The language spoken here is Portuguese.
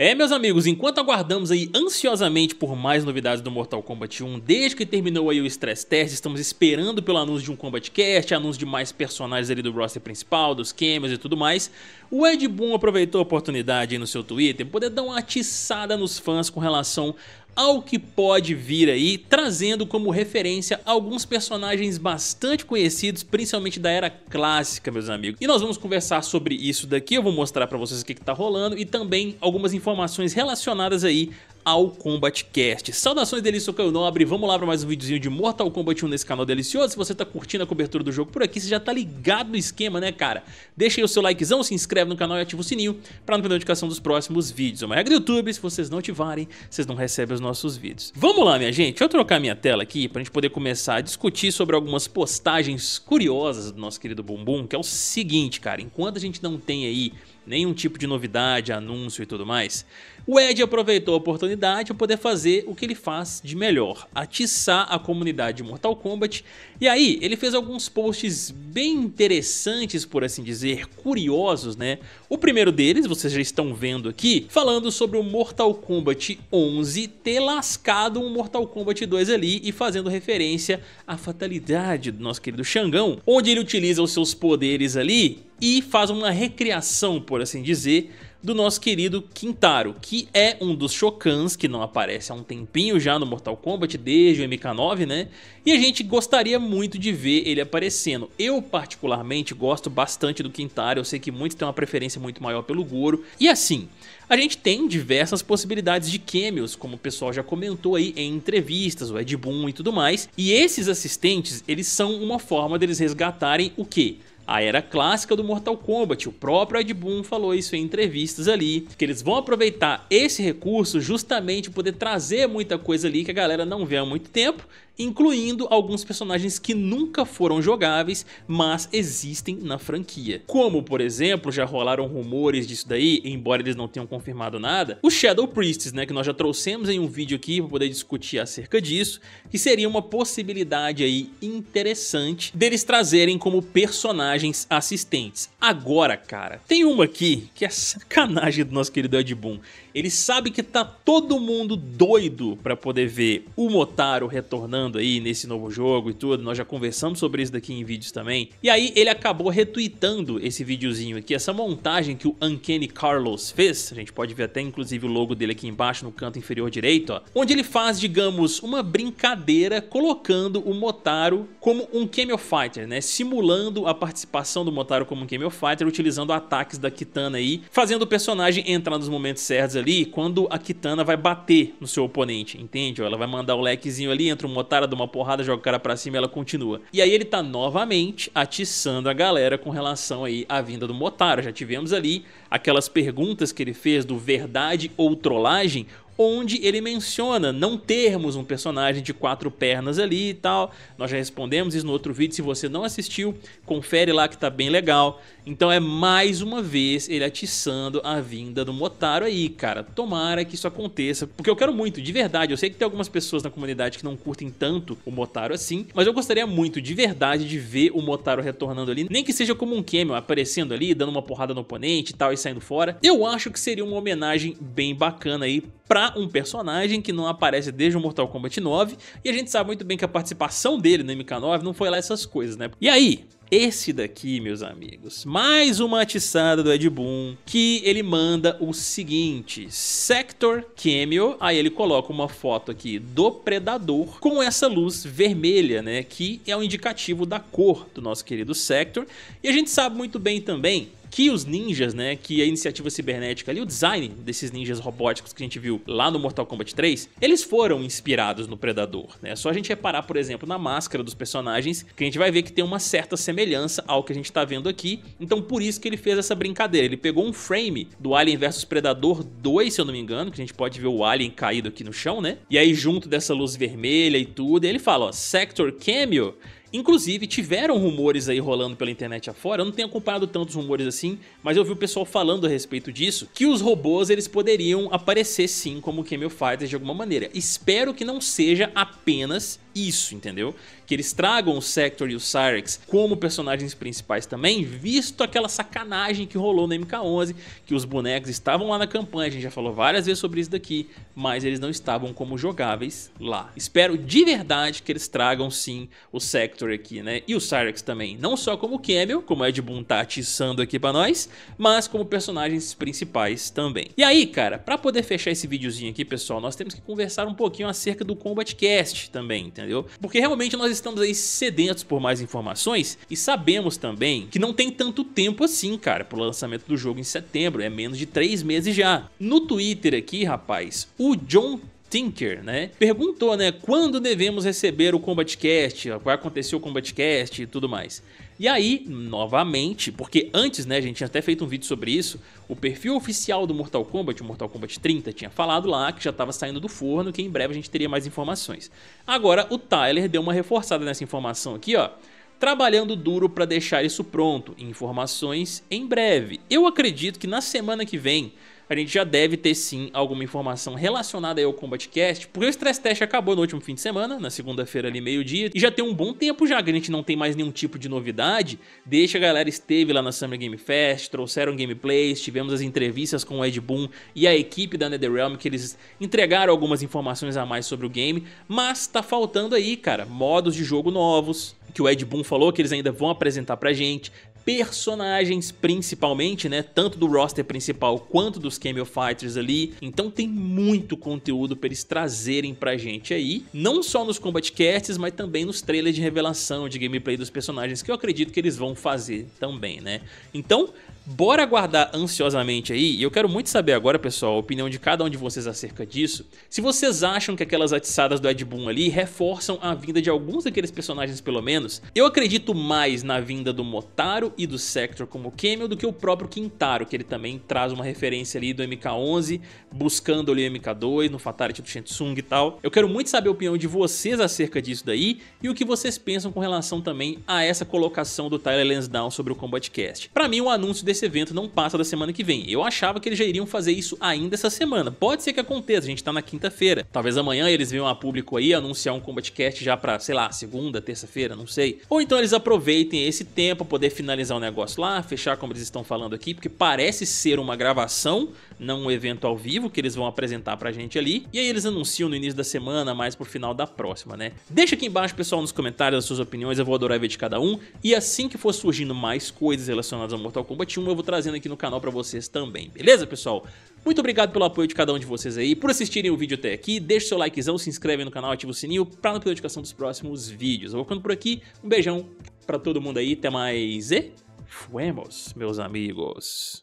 É, meus amigos, enquanto aguardamos aí ansiosamente por mais novidades do Mortal Kombat 1, desde que terminou aí o Stress Test, estamos esperando pelo anúncio de um Combat Cast, anúncio de mais personagens ali do roster principal, dos cameos e tudo mais, o Ed Boon aproveitou a oportunidade aí no seu Twitter, poder dar uma atiçada nos fãs com relação ao que pode vir aí, trazendo como referência alguns personagens bastante conhecidos, principalmente da era clássica, meus amigos. E nós vamos conversar sobre isso daqui, eu vou mostrar pra vocês o que, que tá rolando e também algumas informações relacionadas aí ao Combat Cast. Saudações delícias, eu Caio Nobre, vamos lá para mais um videozinho de Mortal Kombat 1 nesse canal delicioso. Se você tá curtindo a cobertura do jogo por aqui, você já tá ligado no esquema, né cara? Deixa aí o seu likezão, se inscreve no canal e ativa o sininho para não perder a notificação dos próximos vídeos. É uma regra do YouTube, se vocês não ativarem, vocês não recebem os nossos vídeos. Vamos lá minha gente, deixa eu trocar minha tela aqui pra gente poder começar a discutir sobre algumas postagens curiosas do nosso querido Bumbum, que é o seguinte cara, enquanto a gente não tem aí nenhum tipo de novidade, anúncio e tudo mais, o Ed aproveitou a oportunidade para poder fazer o que ele faz de melhor, atiçar a comunidade de Mortal Kombat, e aí ele fez alguns posts bem interessantes, por assim dizer, curiosos, né, o primeiro deles, vocês já estão vendo aqui, falando sobre o Mortal Kombat 11 ter lascado um Mortal Kombat 2 ali e fazendo referência à fatalidade do nosso querido Xangão, onde ele utiliza os seus poderes ali e faz uma recriação, por assim dizer, do nosso querido Quintaro, que é um dos Shokans que não aparece há um tempinho já no Mortal Kombat, desde o MK9, né? E a gente gostaria muito de ver ele aparecendo. Eu, particularmente, gosto bastante do Quintaro, eu sei que muitos têm uma preferência muito maior pelo Goro. E assim, a gente tem diversas possibilidades de cameos, como o pessoal já comentou aí em entrevistas, o Ed Boon e tudo mais. E esses assistentes, eles são uma forma deles resgatarem o quê? a era clássica do Mortal Kombat. O próprio Ed Boon falou isso em entrevistas ali, que eles vão aproveitar esse recurso justamente poder trazer muita coisa ali que a galera não vê há muito tempo incluindo alguns personagens que nunca foram jogáveis, mas existem na franquia. Como, por exemplo, já rolaram rumores disso daí, embora eles não tenham confirmado nada, o Shadow Priests, né, que nós já trouxemos em um vídeo aqui para poder discutir acerca disso, que seria uma possibilidade aí interessante deles trazerem como personagens assistentes. Agora, cara, tem uma aqui que é sacanagem do nosso querido Ed Boon. Ele sabe que tá todo mundo doido para poder ver o Motaro retornando aí nesse novo jogo e tudo, nós já conversamos sobre isso daqui em vídeos também. E aí ele acabou retweetando esse videozinho aqui, essa montagem que o Uncanny Carlos fez, a gente pode ver até inclusive o logo dele aqui embaixo no canto inferior direito, ó, onde ele faz, digamos, uma brincadeira colocando o Motaro como um Camel Fighter, né, simulando a participação do Motaro como um Camel Fighter, utilizando ataques da Kitana aí, fazendo o personagem entrar nos momentos certos ali, quando a Kitana vai bater no seu oponente, entende? Ela vai mandar o lequezinho ali, entra o Motaro, cara, dá uma porrada, joga o cara pra cima e ela continua. E aí ele tá novamente atiçando a galera com relação aí à vinda do Motaro. Já tivemos ali aquelas perguntas que ele fez do verdade ou trollagem, onde ele menciona não termos um personagem de quatro pernas ali e tal. Nós já respondemos isso no outro vídeo, se você não assistiu, confere lá que tá bem legal. Então é mais uma vez ele atiçando a vinda do Motaro aí, cara. Tomara que isso aconteça, porque eu quero muito, de verdade. Eu sei que tem algumas pessoas na comunidade que não curtem tanto o Motaro assim, mas eu gostaria muito, de verdade, de ver o Motaro retornando ali, nem que seja como um cameo, aparecendo ali, dando uma porrada no oponente e tal e saindo fora. Eu acho que seria uma homenagem bem bacana aí pra um personagem que não aparece desde o Mortal Kombat 9, e a gente sabe muito bem que a participação dele no MK9 não foi lá essas coisas, né? E aí, esse daqui, meus amigos, mais uma atiçada do Ed Boon, que ele manda o seguinte, Sector Cameo, aí ele coloca uma foto aqui do Predador com essa luz vermelha, né, que é o um indicativo da cor do nosso querido Sector, e a gente sabe muito bem também que os ninjas, né, que a iniciativa cibernética ali, o design desses ninjas robóticos que a gente viu lá no Mortal Kombat 3, eles foram inspirados no Predador, né? É só a gente reparar, por exemplo, na máscara dos personagens, que a gente vai ver que tem uma certa semelhança ao que a gente tá vendo aqui. Então, por isso que ele fez essa brincadeira. Ele pegou um frame do Alien vs Predador 2, se eu não me engano, que a gente pode ver o Alien caído aqui no chão, né? E aí, junto dessa luz vermelha e tudo, ele fala, ó, Sector Cameo Inclusive, tiveram rumores aí rolando pela internet afora, eu não tenho acompanhado tantos rumores assim, mas eu vi o pessoal falando a respeito disso, que os robôs eles poderiam aparecer sim como Camel Fighters de alguma maneira. Espero que não seja apenas isso, entendeu? Que eles tragam o Sector e o Cyrex como personagens principais também, visto aquela sacanagem que rolou no MK11, que os bonecos estavam lá na campanha, a gente já falou várias vezes sobre isso daqui, mas eles não estavam como jogáveis lá. Espero de verdade que eles tragam sim o Sector aqui, né? E o Cyrex também, não só como Camel, como Ed Boon tá atiçando aqui pra nós, mas como personagens principais também. E aí, cara, pra poder fechar esse videozinho aqui, pessoal, nós temos que conversar um pouquinho acerca do Combat Cast também, entendeu? entendeu? Porque realmente nós estamos aí sedentos por mais informações e sabemos também que não tem tanto tempo assim, cara, pro lançamento do jogo em setembro, é menos de 3 meses já. No Twitter aqui, rapaz, o John Tinker, né? Perguntou, né, quando devemos receber o Combat Cast, vai acontecer o Combat Cast e tudo mais. E aí, novamente, porque antes, né, a gente tinha até feito um vídeo sobre isso, o perfil oficial do Mortal Kombat, o Mortal Kombat 30, tinha falado lá que já estava saindo do forno, que em breve a gente teria mais informações. Agora, o Tyler deu uma reforçada nessa informação aqui, ó trabalhando duro para deixar isso pronto. Informações em breve. Eu acredito que na semana que vem a gente já deve ter sim alguma informação relacionada ao Combat Cast, porque o Stress Test acabou no último fim de semana, na segunda-feira ali, meio-dia, e já tem um bom tempo já que a gente não tem mais nenhum tipo de novidade. Deixa a galera esteve lá na Summer Game Fest, trouxeram gameplays, tivemos as entrevistas com o Ed Boon e a equipe da NetherRealm, que eles entregaram algumas informações a mais sobre o game, mas tá faltando aí, cara, modos de jogo novos, que o Ed Boon falou que eles ainda vão apresentar pra gente, personagens principalmente, né? Tanto do roster principal quanto dos Camel Fighters ali. Então tem muito conteúdo pra eles trazerem pra gente aí. Não só nos Combat Casts, mas também nos trailers de revelação de gameplay dos personagens que eu acredito que eles vão fazer também, né? Então, Bora aguardar ansiosamente aí, e eu quero muito saber agora, pessoal, a opinião de cada um de vocês acerca disso. Se vocês acham que aquelas atiçadas do Ed Boon ali reforçam a vinda de alguns daqueles personagens, pelo menos, eu acredito mais na vinda do Motaro e do Sector como Camel do que o próprio Quintaro, que ele também traz uma referência ali do MK11, buscando ali o MK2, no Fatality do Shinsung e tal. Eu quero muito saber a opinião de vocês acerca disso daí e o que vocês pensam com relação também a essa colocação do Tyler Lansdowne sobre o Combatcast. Pra mim, o anúncio desse esse evento não passa da semana que vem. Eu achava que eles já iriam fazer isso ainda essa semana. Pode ser que aconteça, a gente tá na quinta-feira. Talvez amanhã eles venham a público aí anunciar um Combat Cast já pra, sei lá, segunda, terça-feira, não sei. Ou então eles aproveitem esse tempo, poder finalizar o um negócio lá, fechar como eles estão falando aqui, porque parece ser uma gravação não um evento ao vivo que eles vão apresentar pra gente ali. E aí eles anunciam no início da semana, mais pro final da próxima, né? Deixa aqui embaixo, pessoal, nos comentários as suas opiniões, eu vou adorar ver de cada um. E assim que for surgindo mais coisas relacionadas ao Mortal Kombat 1, eu vou trazendo aqui no canal pra vocês também, beleza, pessoal? Muito obrigado pelo apoio de cada um de vocês aí, por assistirem o vídeo até aqui, deixa seu likezão, se inscreve no canal, ativa o sininho pra não perder a notificação dos próximos vídeos. Eu vou ficando por aqui, um beijão pra todo mundo aí, até mais e fuemos, meus amigos!